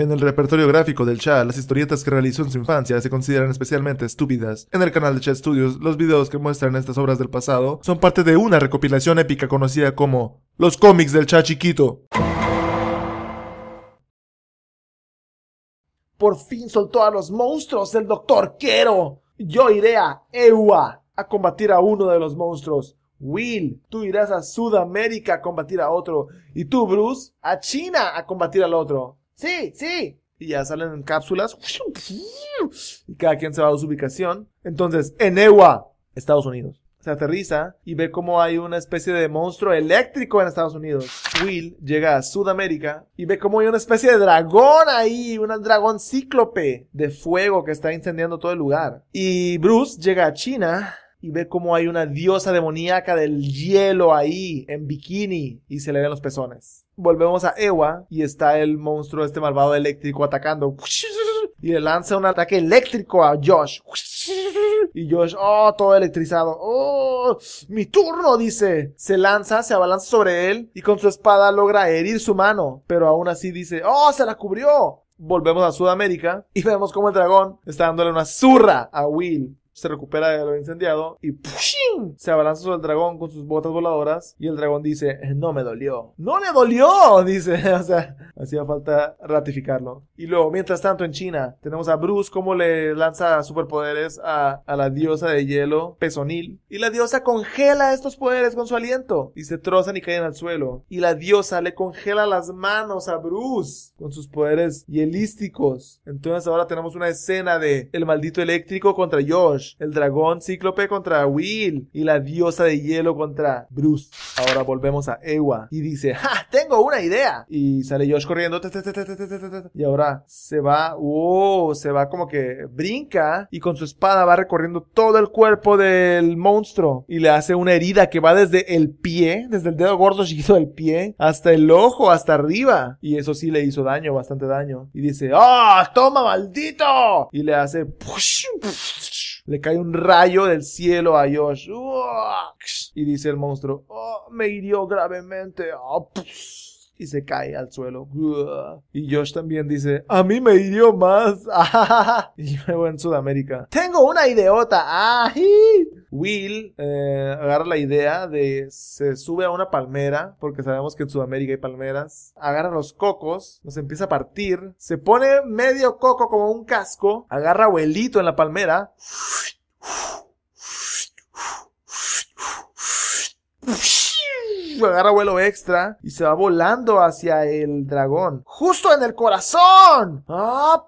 En el repertorio gráfico del Cha, las historietas que realizó en su infancia se consideran especialmente estúpidas. En el canal de Chat Studios, los videos que muestran estas obras del pasado son parte de una recopilación épica conocida como Los cómics del Cha Chiquito. Por fin soltó a los monstruos el doctor Quero. Yo iré a Ewa a combatir a uno de los monstruos. Will, tú irás a Sudamérica a combatir a otro. Y tú, Bruce, a China a combatir al otro sí, sí. Y ya salen en cápsulas. Y cada quien se va a su ubicación. Entonces, en Estados Unidos. Se aterriza y ve cómo hay una especie de monstruo eléctrico en Estados Unidos. Will llega a Sudamérica y ve cómo hay una especie de dragón ahí, un dragón cíclope de fuego que está incendiando todo el lugar. Y Bruce llega a China y ve cómo hay una diosa demoníaca del hielo ahí en bikini y se le ven los pezones volvemos a Ewa y está el monstruo este malvado eléctrico atacando. Y le lanza un ataque eléctrico a Josh. Y Josh, oh, todo electrizado. Oh, mi turno, dice. Se lanza, se abalanza sobre él y con su espada logra herir su mano. Pero aún así dice, oh, se la cubrió volvemos a Sudamérica y vemos como el dragón está dándole una zurra a Will se recupera de lo incendiado y ¡pushing! se abalanza sobre el dragón con sus botas voladoras y el dragón dice, eh, no me dolió. ¡No le dolió! Dice, o sea, hacía falta ratificarlo. Y luego, mientras tanto, en China, tenemos a Bruce como le lanza superpoderes a, a la diosa de hielo, Pesonil, y la diosa congela estos poderes con su aliento y se trozan y caen al suelo. Y la diosa le congela las manos a Bruce con sus poderes hielísticos. Entonces ahora tenemos una escena de el maldito eléctrico contra Josh el dragón cíclope contra Will y la diosa de hielo contra Bruce. Ahora volvemos a Ewa y dice, ¡Ja! ¡Tengo una idea! Y sale Josh corriendo. Y ahora se va, ¡oh! Se va como que brinca y con su espada va recorriendo todo el cuerpo del monstruo y le hace una herida que va desde el pie, desde el dedo gordo chiquito del pie, hasta el ojo, hasta arriba. Y eso sí le hizo daño, bastante daño. Y dice, ¡ah! ¡Toma, maldito! Y le hace... Le cae un rayo del cielo a Josh. Y dice el monstruo, oh, me hirió gravemente. Ah, y se cae al suelo. Y Josh también dice, a mí me hirió más. y voy en Sudamérica, tengo una ideota. Will eh, agarra la idea de se sube a una palmera, porque sabemos que en Sudamérica hay palmeras, agarra los cocos, Nos empieza a partir, se pone medio coco como un casco, agarra abuelito en la palmera. agarra vuelo extra y se va volando hacia el dragón. ¡Justo en el corazón! Ah,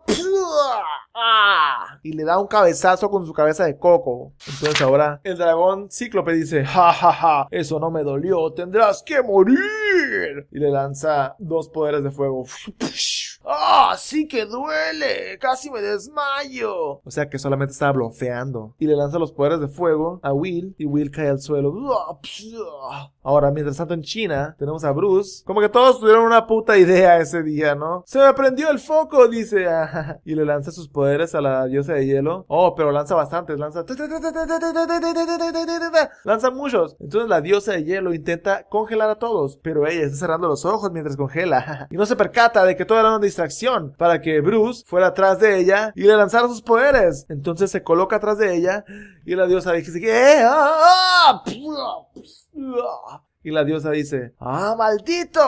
¡Ah! Y le da un cabezazo con su cabeza de coco. Entonces ahora el dragón cíclope dice, ja, ja, ja, eso no me dolió, tendrás que morir. Y le lanza dos poderes de fuego. ¡Ah, sí que duele! ¡Casi me desmayo! O sea que solamente estaba bloqueando. Y le lanza los poderes de fuego a Will y Will cae al suelo. Ahora, mientras tanto en China, tenemos a Bruce. Como que todos tuvieron una puta idea ese día, ¿no? Se me prendió el foco, dice. Y le lanza sus poderes a la diosa de hielo. Oh, pero lanza bastantes, lanza... Lanza muchos. Entonces la diosa de hielo intenta congelar a todos. Pero ella está cerrando los ojos mientras congela. Y no se percata de que toda la una distracción acción para que Bruce fuera atrás de ella y le lanzara sus poderes. Entonces se coloca atrás de ella y la diosa dice eh, ah, ah, ah, Y la diosa dice, ¡ah, maldito!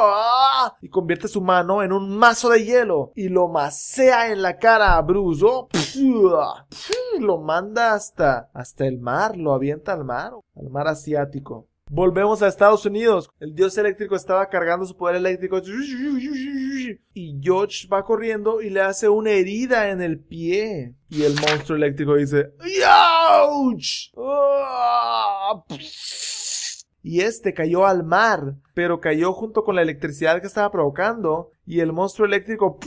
Y convierte su mano en un mazo de hielo y lo macea en la cara a Bruce. Oh, y Lo manda hasta, hasta el mar, lo avienta al mar, al mar asiático. Volvemos a Estados Unidos. El dios eléctrico estaba cargando su poder eléctrico. Y George va corriendo y le hace una herida en el pie. Y el monstruo eléctrico dice: ¡Ah! Y este cayó al mar, pero cayó junto con la electricidad que estaba provocando. Y el monstruo eléctrico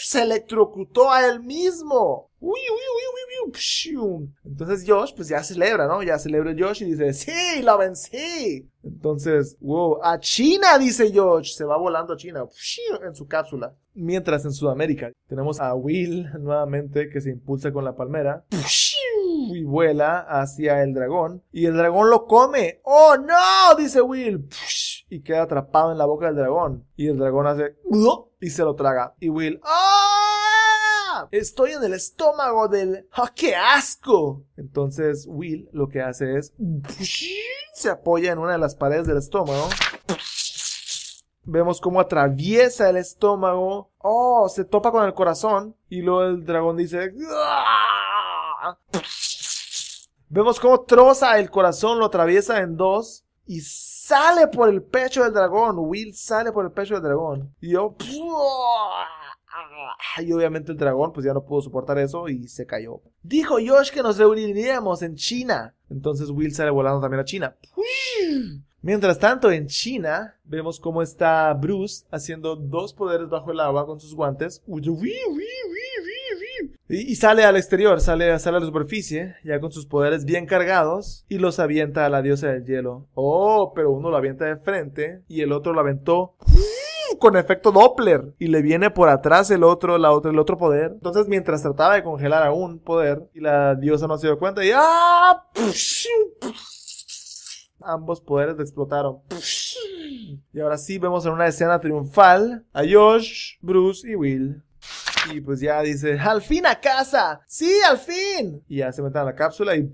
se electrocutó a él mismo. ¡Uy, uy, uy! Entonces Josh, pues ya celebra, ¿no? Ya celebra Josh y dice, sí, lo vencí. Entonces, wow, a China, dice Josh, se va volando a China en su cápsula. Mientras en Sudamérica tenemos a Will nuevamente que se impulsa con la palmera y vuela hacia el dragón. Y el dragón lo come. ¡Oh no! dice Will. Y queda atrapado en la boca del dragón. Y el dragón hace. Y se lo traga. Y Will. Ah, Estoy en el estómago del... ¡Ah, qué asco! Entonces Will lo que hace es... Se apoya en una de las paredes del estómago. Vemos cómo atraviesa el estómago. Oh, se topa con el corazón. Y luego el dragón dice... Vemos cómo troza el corazón, lo atraviesa en dos y sale por el pecho del dragón. Will sale por el pecho del dragón. Y yo... Y obviamente el dragón pues ya no pudo soportar eso y se cayó. Dijo Josh que nos reuniríamos en China. Entonces Will sale volando también a China. Mientras tanto, en China, vemos cómo está Bruce haciendo dos poderes bajo el agua con sus guantes. Y, sale al exterior, sale, sale a la superficie, ya con sus poderes bien cargados, y los avienta a la diosa del hielo. Oh, pero uno lo avienta de frente y el otro lo aventó con efecto Doppler y le viene por atrás el otro, la otra, el otro poder. Entonces, mientras trataba de congelar a un poder y la diosa no se dio cuenta y ¡ah! Ambos poderes explotaron. Y ahora sí vemos en una escena triunfal a Josh, Bruce y Will. Y pues ya dice, al fin a casa, sí, al fin. Y ya se meten a la cápsula y...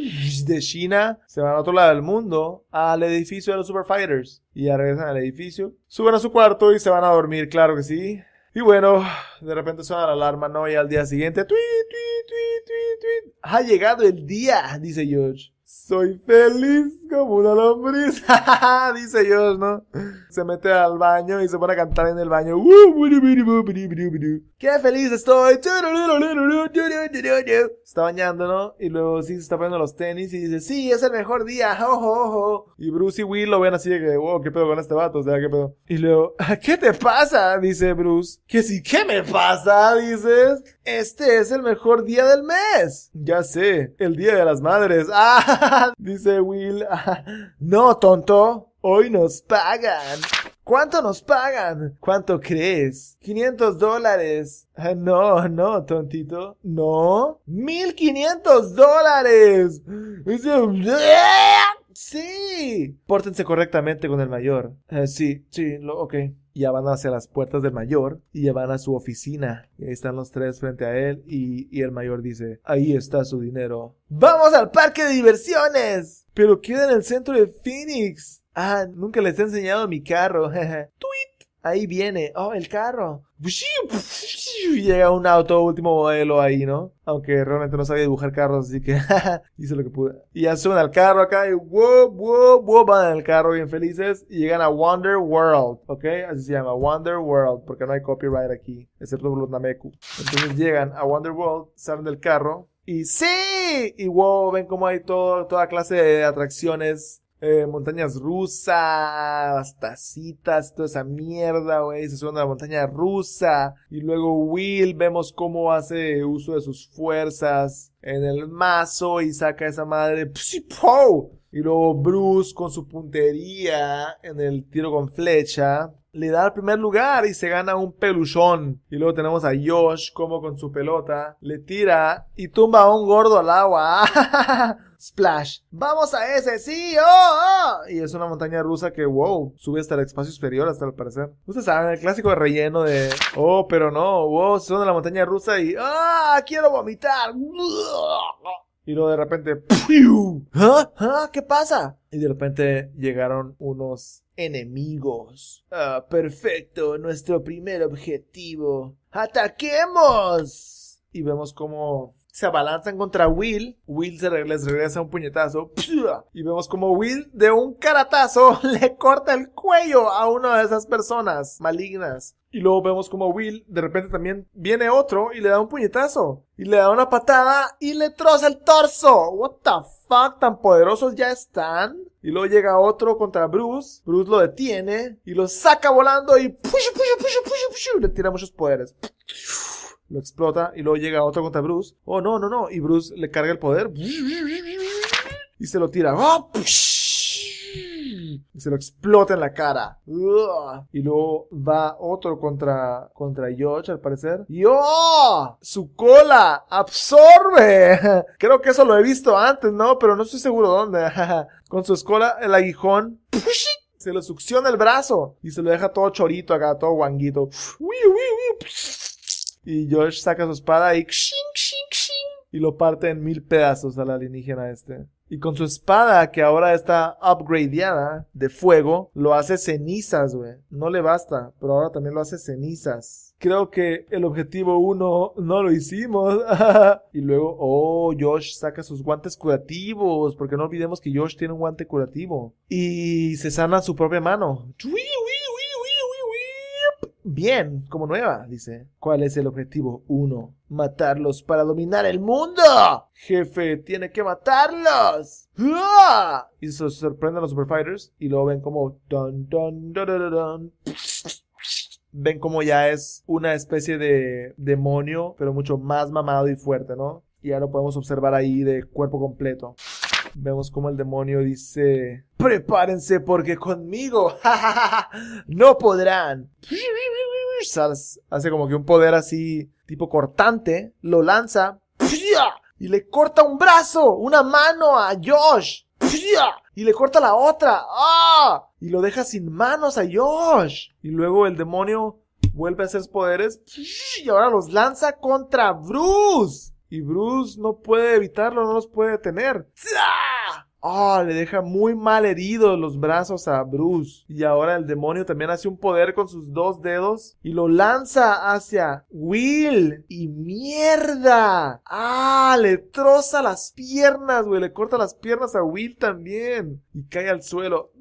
de China, se van a otro lado del mundo, al edificio de los Fighters Y ya regresan al edificio, suben a su cuarto y se van a dormir, claro que sí. Y bueno, de repente suena la alarma, ¿no? Y al día siguiente, tweet, tweet, tweet, tweet. Ha llegado el día, dice George. Soy feliz como una lombriz. Dice Josh, ¿no? Se mete al baño y se pone a cantar en el baño. ¡Qué feliz estoy! Está bañando, ¿no? Y luego sí se está poniendo los tenis y dice, sí, es el mejor día. Ojo, ojo. Y Bruce y Will lo ven así de que, wow, qué pedo con este vato, o sea, qué pedo. Y luego, ¿qué te pasa? Dice Bruce. Que sí, ¿qué me pasa? Dices, este es el mejor día del mes. Ya sé, el día de las madres. Ah, dice Will. no, tonto. Hoy nos pagan. ¿Cuánto nos pagan? ¿Cuánto crees? ¿500 dólares? Ah, no, no, tontito. ¿No? ¡1500 dólares! ¡eh! Sí. Pórtense correctamente con el mayor. Eh, sí, sí, lo, ok ya van hacia las puertas del mayor y ya van a su oficina. Y ahí están los tres frente a él y, y el mayor dice, ahí está su dinero. ¡Vamos al parque de diversiones! Pero queda en el centro de Phoenix. Ah, nunca les he enseñado mi carro. Ahí viene, oh, el carro. llega un auto último modelo ahí, ¿no? Aunque realmente no sabía dibujar carros, así que hice lo que pude. Y ya suben al carro acá y wow, wow, wow, van carro bien felices y llegan a Wonder World, ¿ok? Así se llama, Wonder World, porque no hay copyright aquí, excepto por los Nameku. Entonces llegan a Wonder World, salen del carro y ¡sí! Y wow, ven como hay todo, toda clase de atracciones eh, montañas rusas, tacitas, toda esa mierda, güey, se suena a montaña rusa. Y luego Will vemos cómo hace uso de sus fuerzas en el mazo y saca esa madre. Y luego Bruce con su puntería en el tiro con flecha le da el primer lugar y se gana un peluchón. Y luego tenemos a Josh como con su pelota le tira y tumba a un gordo al agua. Splash. ¡Vamos a ese! ¡Sí! ¡Oh! oh! Y es una montaña rusa que, wow, sube hasta el espacio superior, hasta el parecer. Ustedes saben, el clásico relleno de, oh, pero no, wow, son de la montaña rusa y, ¡ah! ¡Quiero vomitar! Y luego de repente, ¿Ah? ¿Ah? ¿Qué pasa? Y de repente llegaron unos enemigos. Ah, perfecto, nuestro primer objetivo. ¡Ataquemos! Y vemos cómo se abalanzan contra Will. Will se les regresa un puñetazo. Y vemos como Will de un caratazo le corta el cuello a una de esas personas malignas. Y luego vemos como Will de repente también viene otro y le da un puñetazo. Y le da una patada y le troza el torso. What the fuck, tan poderosos ya están. Y luego llega otro contra Bruce. Bruce lo detiene y lo saca volando y le tira muchos poderes lo explota y luego llega otro contra Bruce. Oh, no, no, no. Y Bruce le carga el poder y se lo tira. ¡Oh! Y se lo explota en la cara. Y luego va otro contra, contra George, al parecer. ¡Y oh! ¡Su cola! ¡Absorbe! Creo que eso lo he visto antes, ¿no? Pero no estoy seguro dónde. Con su escola, el aguijón. Se lo succiona el brazo. Y se lo deja todo chorito acá, todo guanguito. ¡Uy, y Josh saca su espada y y lo parte en mil pedazos a la alienígena este. Y con su espada, que ahora está upgradeada de fuego, lo hace cenizas, güey. No le basta, pero ahora también lo hace cenizas. Creo que el objetivo 1 no lo hicimos. y luego, oh, Josh saca sus guantes curativos, porque no olvidemos que Josh tiene un guante curativo. Y se sana su propia mano bien como nueva, dice. ¿Cuál es el objetivo? Uno, matarlos para dominar el mundo. Jefe, tiene que matarlos. ¡Ah! Y se sorprenden los los Fighters. y luego ven como... ven como ya es una especie de demonio, pero mucho más mamado y fuerte, ¿no? Y ya lo podemos observar ahí de cuerpo completo. Vemos como el demonio dice, prepárense porque conmigo no podrán. Hace como que un poder así, tipo cortante, lo lanza y le corta un brazo, una mano a Josh. Y le corta la otra. ¡ah! Y lo deja sin manos a Josh. Y luego el demonio vuelve a hacer poderes y ahora los lanza contra Bruce. Y Bruce no puede evitarlo, no los puede detener. Ah, le deja muy mal herido los brazos a Bruce. Y ahora el demonio también hace un poder con sus dos dedos y lo lanza hacia Will. Y mierda. Ah, le troza las piernas, güey. Le corta las piernas a Will también. Y cae al suelo.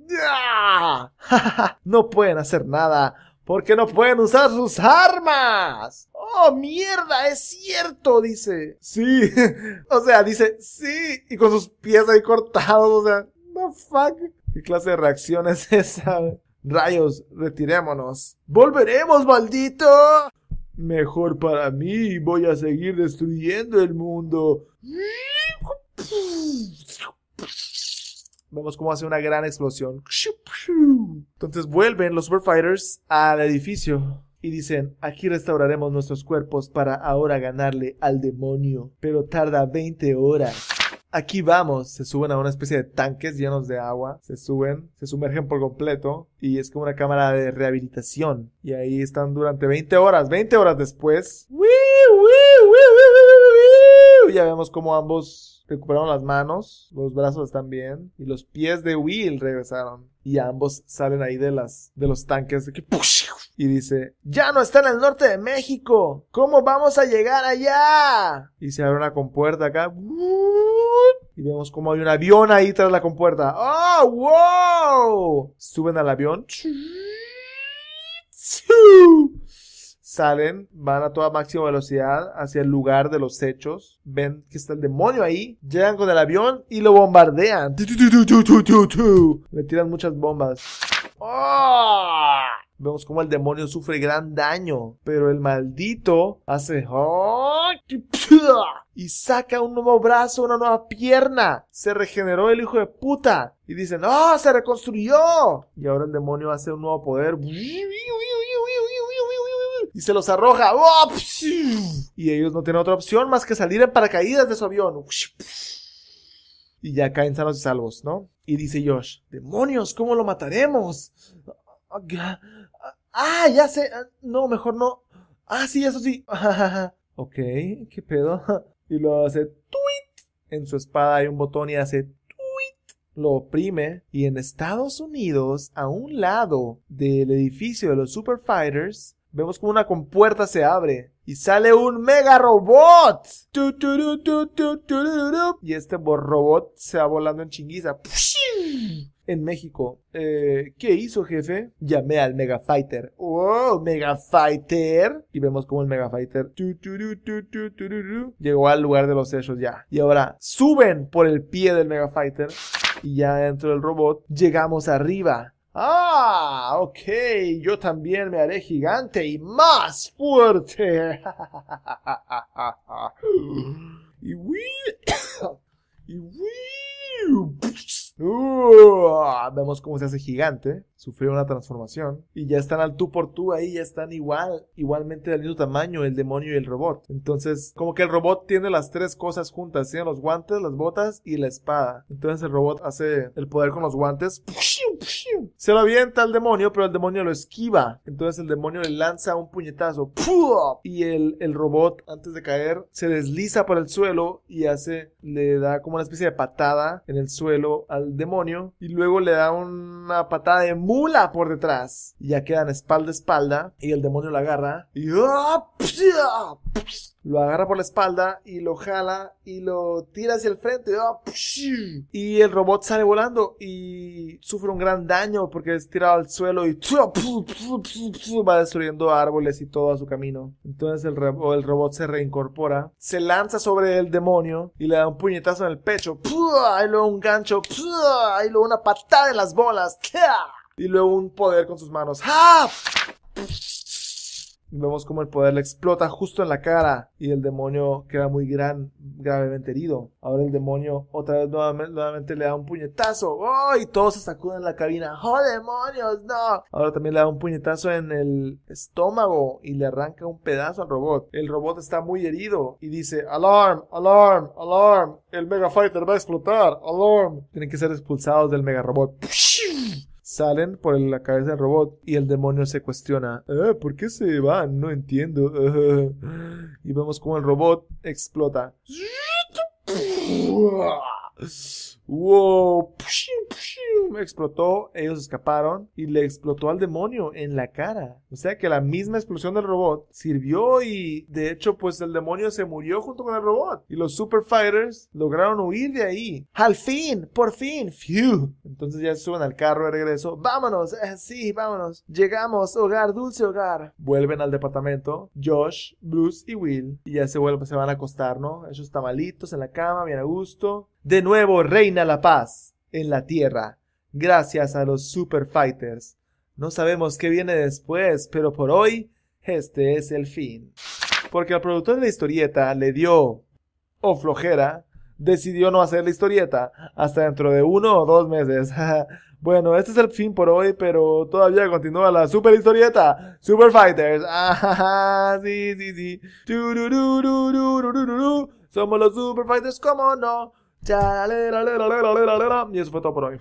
no pueden hacer nada porque no pueden usar sus armas. ¡Oh, mierda! ¡Es cierto! Dice. Sí. o sea, dice sí. Y con sus pies ahí cortados. O sea, no fuck. ¿Qué clase de reacción es esa? Rayos, retirémonos. ¡Volveremos, maldito! Mejor para mí, voy a seguir destruyendo el mundo. Vemos cómo hace una gran explosión. Entonces vuelven los Super Fighters al edificio y dicen, aquí restauraremos nuestros cuerpos para ahora ganarle al demonio, pero tarda 20 horas. Aquí vamos, se suben a una especie de tanques llenos de agua, se suben, se sumergen por completo y es como una cámara de rehabilitación. Y ahí están durante 20 horas, 20 horas después. Ya vemos cómo ambos recuperaron las manos, los brazos están bien y los pies de Will regresaron. Y ambos salen ahí de, las, de los tanques de que, y dice, ya no está en el norte de México, ¿cómo vamos a llegar allá? Y se abre una compuerta acá y vemos como hay un avión ahí tras la compuerta. ¡Oh, wow! Suben al avión salen, van a toda máxima velocidad hacia el lugar de los hechos, ven que está el demonio ahí, llegan con el avión y lo bombardean. Le tiran muchas bombas. ¡Ah! Vemos como el demonio sufre gran daño, pero el maldito hace ¡ah! y saca un nuevo brazo, una nueva pierna. Se regeneró el hijo de puta y dicen, no ¡ah, se reconstruyó." Y ahora el demonio hace un nuevo poder y se los arroja. ¡Oh, y ellos no tienen otra opción más que salir en paracaídas de su avión. Y ya caen sanos y salvos, ¿no? Y dice Josh, demonios, ¿cómo lo mataremos? Ah, ya sé. No, mejor no. Ah, sí, eso sí. ok, ¿qué pedo? y lo hace tweet. En su espada hay un botón y hace tweet. Lo oprime. Y en Estados Unidos, a un lado del edificio de los Super Fighters, vemos como una compuerta se abre y sale un mega robot. Y este robot se va volando en chinguiza. En México. Eh, ¿Qué hizo, jefe? Llamé al Mega Fighter. ¡Oh, Mega Fighter! Y vemos como el Mega Fighter llegó al lugar de los hechos ya. Y ahora suben por el pie del Mega Fighter. Y ya dentro del robot llegamos arriba Ah, ok, yo también me haré gigante y más fuerte. vemos cómo se hace gigante, sufrió una transformación y ya están al tú por tú ahí, ya están igual, igualmente del mismo tamaño el demonio y el robot. Entonces, como que el robot tiene las tres cosas juntas, tiene los guantes, las botas y la espada. Entonces el robot hace el poder con los guantes, se lo avienta al demonio, pero el demonio lo esquiva. Entonces el demonio le lanza un puñetazo y el, el robot antes de caer se desliza por el suelo y hace, le da como una especie de patada en el suelo al demonio y luego le da una patada de mula por detrás. Y ya quedan espalda a espalda y el demonio la agarra y ¡ah! lo agarra por la espalda y lo jala y lo tira hacia el frente. Ah, y el robot sale volando y sufre un gran daño porque es tirado al suelo y va destruyendo árboles y todo a su camino. Entonces el, el robot se reincorpora, se lanza sobre el demonio y le da un puñetazo en el pecho. Ahí luego un gancho, ahí luego una patada en las bolas. Y luego un poder con sus manos. ¡Ah! Vemos como el poder le explota justo en la cara y el demonio queda muy gran, gravemente herido. Ahora el demonio otra vez nuevamente, le da un puñetazo. ¡Oh! Y todos se sacuden en la cabina. ¡Oh, demonios! ¡No! Ahora también le da un puñetazo en el estómago y le arranca un pedazo al robot. El robot está muy herido y dice: ¡Alarm! ¡Alarm! ¡Alarm! ¡El Mega Fighter va a explotar! ¡Alarm! Tienen que ser expulsados del Mega Robot salen por la cabeza del robot y el demonio se cuestiona, eh, ¿por qué se van? No entiendo. Y vemos como el robot explota. ¡Wow! Explotó, ellos escaparon y le explotó al demonio en la cara. O sea que la misma explosión del robot sirvió y de hecho pues el demonio se murió junto con el robot. Y los Super Fighters lograron huir de ahí. ¡Al fin! ¡Por fin! ¡Phew! Entonces ya suben al carro de regreso. ¡Vámonos! Eh, sí, vámonos. Llegamos, hogar, dulce hogar. Vuelven al departamento Josh, Bruce y Will. Y ya se, vuelven, se van a acostar, ¿no? Ellos malitos en la cama, bien a gusto. De nuevo reina la paz en la tierra, gracias a los Super Fighters. No sabemos qué viene después, pero por hoy este es el fin. Porque el productor de la historieta le dio o oh, flojera, decidió no hacer la historieta hasta dentro de uno o dos meses. bueno, este es el fin por hoy, pero todavía continúa la super historieta. Super Fighters. sí, sí, sí. Somos los Super Fighters, no? Jest w to